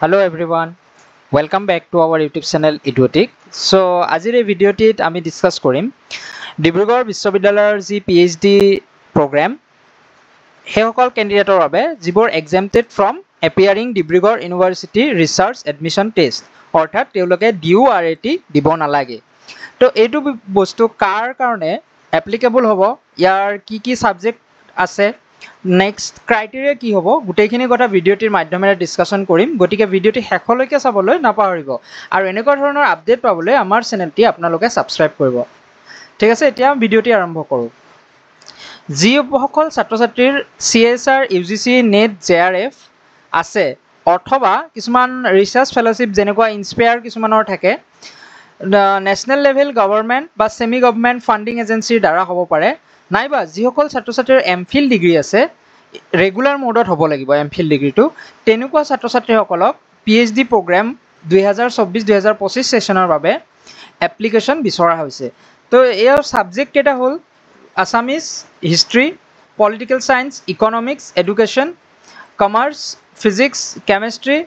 Hello everyone welcome back to our YouTube channel Edutic so আজির এই ভিডিওটিত আমি ডিসকাশ করিম ডিব্রুগড় বিশ্ববিদ্যালয়ের যি পি এইচ ডি প্রোগ্রাম সেই সকল কেন্ডিডেটর যাব exempted from appearing Dibrugarh university research admission test অর্থাৎ ডিউ আর এ টি দিব নালাগে তো এই বস্তু কার কারণে এপ্লিকেবল হব ইয়ার কি কি সাবজেক্ট আছে নেক্সট ক্ৰাইটেৰিয়া কি হ'ব গোটেইখিনি কথা ভিডিঅ'টিৰ মাধ্যমেৰে ডিছকাশ্যন কৰিম গতিকে ভিডিঅ'টি শেষলৈকে চাবলৈ নাপাহৰিব আৰু এনেকুৱা ধৰণৰ আপডেট পাবলৈ আমাৰ চেনেলটি আপোনালোকে ছাবস্ক্ৰাইব কৰিব ঠিক আছে এতিয়া ভিডিঅ'টি আৰম্ভ কৰোঁ যিসকল ছাত্ৰ ছাত্ৰীৰ C S R U G C NET J R F আছে অথবা কিছুমান ৰিচাৰ্চ ফেলোশ্বিপ যেনেকুৱা ইনস্পেয়াৰ কিছুমানৰ থাকে নেশ্যনেল লেভেল গভৰ্ণমেণ্ট বা ছেমি গভৰ্ণমেণ্ট ফাণ্ডিং এজেঞ্চিৰ দ্বাৰা হ'ব পাৰে নাইবা যিসকল ছাত্ৰ ছাত্ৰীৰ এম ফিল ডিগ্ৰী আছে ৰেগুলাৰ মোডত হ'ব লাগিব এম ফিল ডিগ্ৰীটো তেনেকুৱা ছাত্ৰ ছাত্ৰীসকলক পি এইচ ডি প্ৰগ্ৰেম দুহেজাৰ চৌব্বিছ দুহেজাৰ পঁচিছ ছেশ্যনৰ বাবে এপ্লিকেশ্যন বিচৰা হৈছে তো এয়া ছাবজেক্ট কেইটা হ'ল Assamese history political science economics education commerce physics chemistry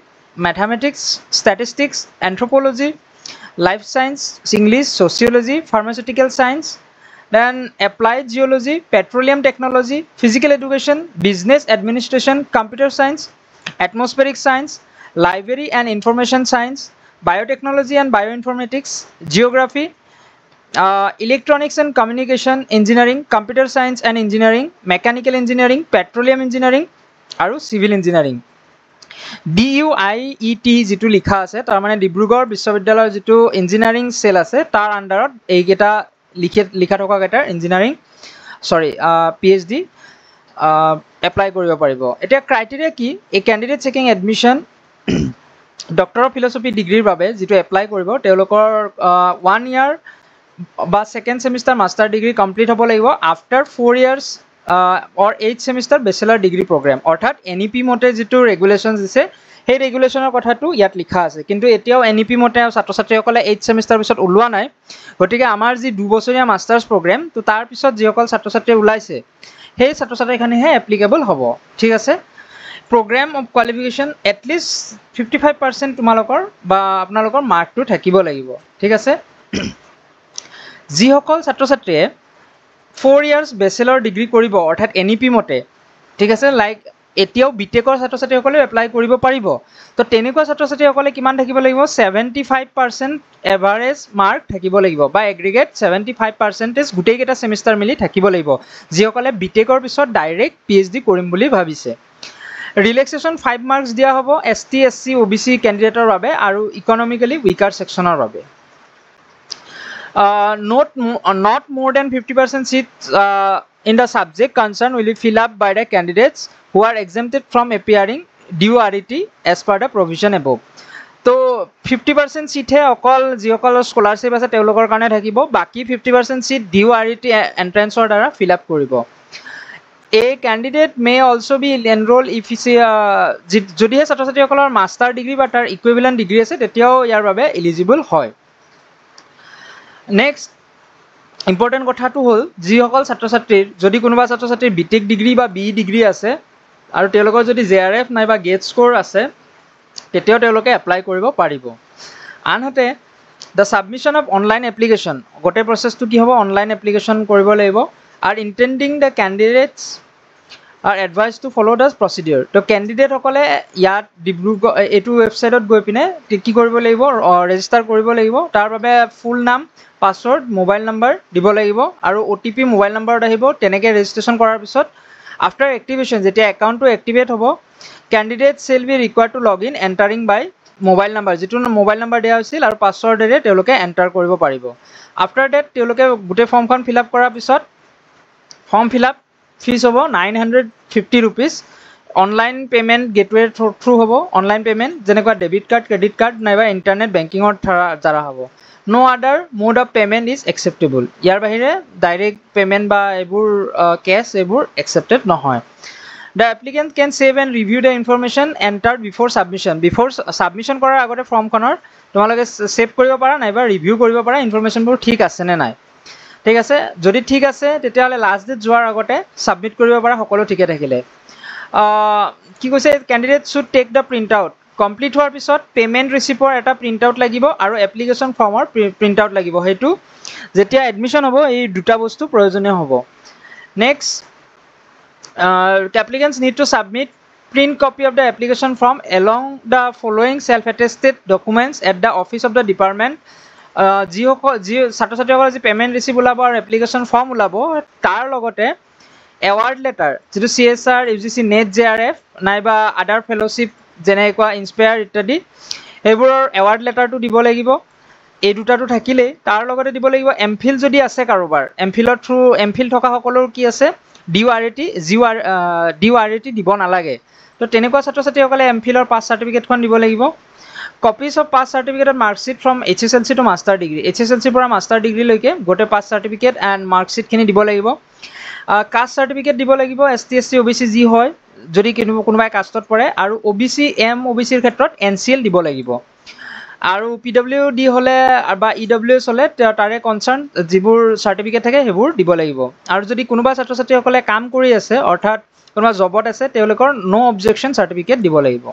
mathematics statistics anthropology life science English sociology pharmaceutical science then applied geology petroleum technology physical education business administration computer science atmospheric science library and information science biotechnology and bio' informatics geography electronics and communication engineering computer science and engineering mechanical engineering petroleum engineering আৰু civil engineering D U I E T যিটো লিখা আছে তাৰমানে ডিব্ৰুগড় বিশ্ববিদ্যালয়ৰ যিটো engineering cell আছে তাৰ আণ্ডাৰত এইকেইটা লিখে লিখা থকা কেইটাৰ ইঞ্জিনিয়াৰিং চৰি পি এইচ ডি এপ্লাই কৰিব পাৰিব এতিয়া ক্ৰাইটেৰিয়া কি এই candidate seeking admission doctor of philosophy ডিগ্ৰীৰ বাবে যিটো এপ্লাই কৰিব তেওঁলোকৰ ওৱান ইয়াৰ বা second semester master degree complete হ'ব লাগিব after four years or eight semester bachelor degree program অৰ্থাৎ এন ই e মতে যিটো ৰেগুলেশ্যনছ দিছে সেই ৰেগুলেশ্যনৰ কথাটো ইয়াত লিখা আছে কিন্তু এতিয়াও এন ই পি মতে ছাত্ৰ ছাত্ৰীসকলে এইট ছেমিষ্টাৰ পিছত ওলোৱা নাই গতিকে আমাৰ যি দুবছৰীয়া মাষ্টাৰ্ছ প্ৰগ্ৰেম তো তাৰপিছত যিসকল ছাত্ৰ ছাত্ৰী ওলাইছে সেই ছাত্ৰ ছাত্ৰীখিনিহে এপ্লিকেবল হ'ব ঠিক আছে program of qualification at least fifty five percent তোমালোকৰ বা আপোনালোকৰ মাৰ্কটো থাকিব লাগিব ঠিক আছে যিসকল ছাত্ৰ ছাত্ৰীয়ে ফ'ৰ ইয়াৰ্ছ বেচেলৰ ডিগ্ৰী কৰিব অৰ্থাৎ এন ই পি মতে ঠিক আছে লাইক এতিয়াও বি টেকৰ ছাত্ৰ ছাত্ৰীসকলেও এপ্লাই কৰিব পাৰিব তো তেনেকুৱা ছাত্ৰ ছাত্ৰীসকলে কিমান থাকিব লাগিব seventy five percent average mark থাকিব লাগিব বা এগ্ৰিগেট ছেভেণ্টি ফাইভ পাৰ্চেণ্টেজ গোটেইকেইটা ছেমিষ্টাৰ মিলি থাকিব লাগিব যিসকলে বি টেকৰ পিছত ডাইৰেক্ট পি এইচ ডি কৰিম বুলি ভাবিছে ৰিলেক্সেশ্যন ফাইভ মাৰ্কছ দিয়া হ'ব S T S C O' B C কেণ্ডিডেটৰ বাবে আৰু ইকনমিকেলি উইকাৰ ছেকশ্যনৰ বাবে not not more than fifty percent seat in the subject concerned will be filled up by the candidates who are exempted from appearing due RET as per the provision above. তো fifty percent ছিটহে অকল যিসকলৰ scholarship আছে তেওঁলোকৰ কাৰণে থাকিব বাকী fifty percent seat D U R E T এণ্ট্ৰেঞ্চৰ দ্বাৰা ফিল আপ কৰিব এই candidate may also' be enrol if she যদিহে ছাত্ৰ ছাত্ৰীসকলৰ মাষ্টাৰ ডিগ্ৰী বা তাৰ ইকুইভেলেণ্ট ডিগ্ৰী আছে তেতিয়াও ইয়াৰ বাবে এলিজিবল হয় নেক্সট ইম্পৰ্টেণ্ট কথাটো হ'ল যিসকল ছাত্ৰ ছাত্ৰীৰ যদি কোনোবা ছাত্ৰ ছাত্ৰীৰ বি টেক ডিগ্ৰী বা বি ই ডিগ্ৰী আছে আৰু তেওঁলোকৰ যদি জে আৰ এফ নাইবা গেট স্ক'ৰ আছে তেতিয়াও তেওঁলোকে এপ্লাই কৰিব পাৰিব আনহাতে the submission of online application গোটেই প্ৰচেছটো কি হ'ব অনলাইন এপ্লিকেশ্যন কৰিব লাগিব আৰু ইণ্টেণ্ডিং দ্য কেণ্ডিডেটছ আৰু advise to follow' this procedure ত' কেণ্ডিডেটসকলে ইয়াত ডিব্ৰুগড় এইটো ৱেবছাইটত গৈ পিনে কি কৰিব লাগিব ৰেজিষ্টাৰ কৰিব লাগিব তাৰ বাবে ফুল নাম পাছৱৰ্ড মোবাইল নাম্বাৰ দিব লাগিব আৰু অ' টি পি মোবাইল নাম্বাৰত আহিব তেনেকৈ ৰেজিষ্ট্ৰেশ্যন কৰাৰ পিছত আফটাৰ এক্টিভেশ্যন যেতিয়া একাউণ্টটো এক্টিভেট হ'ব candidate shall be require to log in entering by mobile number যিটো মোবাইল নাম্বাৰ দিয়া হৈছিল আৰু পাছৱৰ্ডেৰে তেওঁলোকে এণ্টাৰ কৰিব পাৰিব আফটাৰ ডেট তেওঁলোকে গোটেই ফৰ্মখন ফিল আপ কৰাৰ পিছত ফৰ্ম ফিল আপ ফিজ হ'ব nine hundred fifty rupees online payment gateway through হ'ব অনলাইন পে'মেণ্ট যেনেকুৱা ডেবিট কাৰ্ড ক্ৰেডিট কাৰ্ড নাইবা ইণ্টাৰনেট বেংকিঙৰ দ্বাৰা হ'ব no' other mode of payment is acceptable ইয়াৰ বাহিৰে ডাইৰেক্ট পে'মেণ্ট বা এইবোৰ কেছ এইবোৰ একচেপ্টেড নহয় the applicant can save and review the information enter before submission before submission কৰাৰ আগতে ফৰ্মখনৰ তোমালোকে ছেভ কৰিব পাৰা নাইবা ৰিভিউ কৰিব পাৰা ইনফৰ্মেশ্যনবোৰ ঠিক আছেনে নাই ঠিক আছে যদি ঠিক আছে তেতিয়াহ'লে লাষ্ট ডেট যোৱাৰ আগতে ছাবমিট কৰিব পৰা সকলো ঠিকে থাকিলে কি কৈছে candidate should take the print out complete হোৱাৰ পিছত পে'মেণ্ট ৰিচিপ্টৰ এটা প্ৰিণ্ট আউট লাগিব আৰু এপ্লিকেশ্যন ফৰ্মৰ প্ৰিণ্ট আউট লাগিব সেইটো যেতিয়া এডমিশ্যন হ'ব এই দুটা বস্তু প্ৰয়োজনীয় হ'ব next applicants need to submit print copy of the application form along the following self attested documents at the office of the department যিসকল যি ছাত্ৰ ছাত্ৰীসকলে যি পে'মেণ্ট ৰিচিভ ওলাব আৰু এপ্লিকেশ্যন ফৰ্ম ওলাব তাৰ লগতে এৱাৰ্ড লেটাৰ যিটো C S R U G C NET J R F নাইবা আদাৰ ফেল'শ্বিপ যেনেকুৱা ইনস্পায়াৰ ইত্যাদি সেইবোৰৰ এৱাৰ্ড লেটাৰটো দিব লাগিব এই দুটাটো থাকিলেই তাৰ লগতে দিব লাগিব এম ফিল যদি আছে কাৰোবাৰ এম ফিলৰ থ্ৰু এম ফিল থকাসকলৰ কি আছে D U R A T G U R D U R A T দিব নালাগে তো তেনেকুৱা ছাত্ৰ ছাত্ৰীসকলে এম ফিলৰ পাছ চাৰ্টিফিকেটখন দিব লাগিব copies of pass certificate and marksheet from H S L C to master degree H S L চিৰ পৰা মাষ্টাৰ ডিগ্ৰীলৈকে গোটেই পাছ চাৰ্টিফিকেট এণ্ড মাৰ্কশ্বিটখিনি দিব লাগিব কাষ্ট চাৰ্টিফিকেট দিব লাগিব S T S C O' B C যি হয় যদি কোনোবা কোনোবাই কাষ্টত পৰে আৰু O' B C M O' B চিৰ ক্ষেত্ৰত এন চি এল দিব লাগিব আৰু পি ডব্লিউ ডি হ'লে বা ই ডব্লিউ এছ হ'লে তাৰে কনচাৰ্ণ যিবোৰ চাৰ্টিফিকেট থাকে সেইবোৰ দিব লাগিব আৰু যদি কোনোবা ছাত্ৰ ছাত্ৰীসকলে কাম কৰি আছে অৰ্থাৎ কোনোবা জবত আছে তেওঁলোকৰ ন' অবজেকশ্যন চাৰ্টিফিকেট দিব লাগিব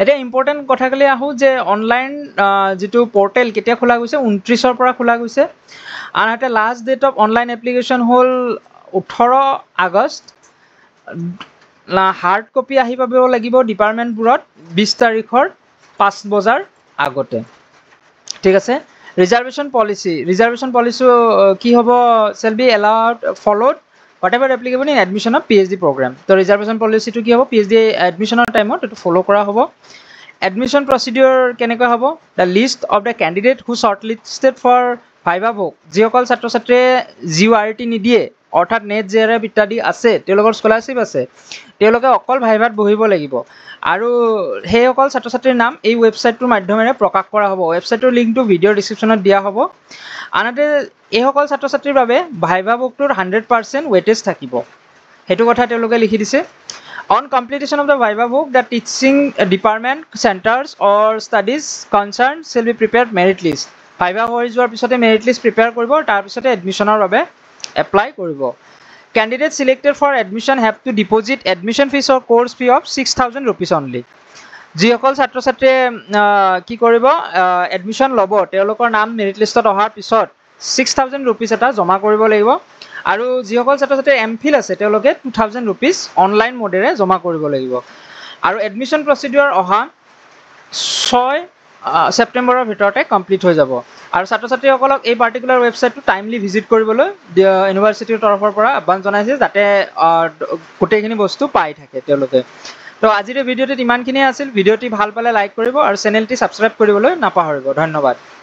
এতিয়া ইম্পৰ্টেণ্ট কথাকালি আহোঁ যে অনলাইন যিটো পৰ্টেল কেতিয়া খোলা গৈছে ঊনত্ৰিছৰ পৰা খোলা গৈছে আনহাতে last date of online application হ'ল ওঠৰ আগষ্ট হাৰ্ড কপি আহি পাব লাগিব ডিপাৰ্টমেণ্টবোৰত বিশ তাৰিখৰ পাঁচ বজাৰ আগতে ঠিক আছে ৰিজাৰ্ভেশ্যন পলিচি ৰিজাৰ্ভেশ্যন পলিচিও কি হ'ব shall be allowed followed whatever applicable in এডমিশ্যনৰ পি এইচ ডি প্ৰগ্ৰেম তো ৰিজাৰ্ভেশ্যন পলিচিটো কি হ'ব পি এইচ ডি এডমিশ্যনৰ টাইমত এইটো ফ'ল' কৰা হ'ব এডমিশ্যন প্ৰচিডিঅৰ কেনেকৈ হ'ব the list of the candidate who shortlisted for viva voce যিসকল ছাত্ৰ ছাত্ৰীয়ে জি অ' আৰ টি নিদিয়ে অৰ্থাৎ নেট জে আৰ এফ ইত্যাদি আছে তেওঁলোকৰ স্কলাৰশ্বিপ আছে তেওঁলোকে অকল ভাইভাত বহিব লাগিব আৰু সেইসকল ছাত্ৰ ছাত্ৰীৰ নাম এই ৱেবছাইটটোৰ মাধ্যমেৰে প্ৰকাশ কৰা হ'ব ৱেবছাইটটোৰ লিংকটো ভিডিঅ' ডিছক্ৰিপশ্যনত দিয়া হ'ব আনহাতে এইসকল ছাত্ৰ ছাত্ৰীৰ বাবে ভাইভা বুকটোৰ হাণ্ড্ৰেড পাৰ্চেণ্ট ৱেটেজ থাকিব সেইটো কথা তেওঁলোকে লিখি দিছে on competition of the viva বুক the teaching department centres or studies concern shall be prepared merit list viva হৈ যোৱাৰ পিছতে মেৰিট লিষ্ট প্ৰিপেয়াৰ কৰিব আৰু তাৰপিছতে এডমিশ্যনৰ বাবে এপ্লাই কৰিব candidate selected for admission have to deposit admission ফিজৰ course fee of six thousand rupees only যিসকল ছাত্ৰ ছাত্ৰীয়ে কি কৰিব এডমিশ্যন ল'ব তেওঁলোকৰ নাম মেৰিট লিষ্টত অহাৰ পিছত ছিক্স থাউজেণ্ড ৰুপিজ এটা জমা কৰিব লাগিব আৰু যিসকল ছাত্ৰ ছাত্ৰীয়ে এম ফিল আছে তেওঁলোকে টু থাউজেণ্ড ৰুপিজ অনলাইন মডেৰে জমা কৰিব লাগিব আৰু এডমিশ্যন প্ৰচিডিউৰ অহা ছয় ছেপ্টেম্বৰৰ ভিতৰতে কমপ্লিট হৈ যাব আৰু ছাত্ৰ ছাত্ৰীসকলক এই পাৰ্টিকুলাৰ ৱেবছাইটটো টাইমলি ভিজিট কৰিবলৈ ইউনিভাৰ্চিটিৰ তৰফৰ পৰা আহ্বান জনাইছে যাতে গোটেইখিনি বস্তু পাই থাকে তেওঁলোকে তো আজিৰ ভিডিঅ'টোত ইমানখিনিয়ে আছিল ভিডিঅ'টি ভাল পালে লাইক কৰিব আৰু চেনেলটি ছাবস্ক্ৰাইব কৰিবলৈ নাপাহৰিব ধন্যবাদ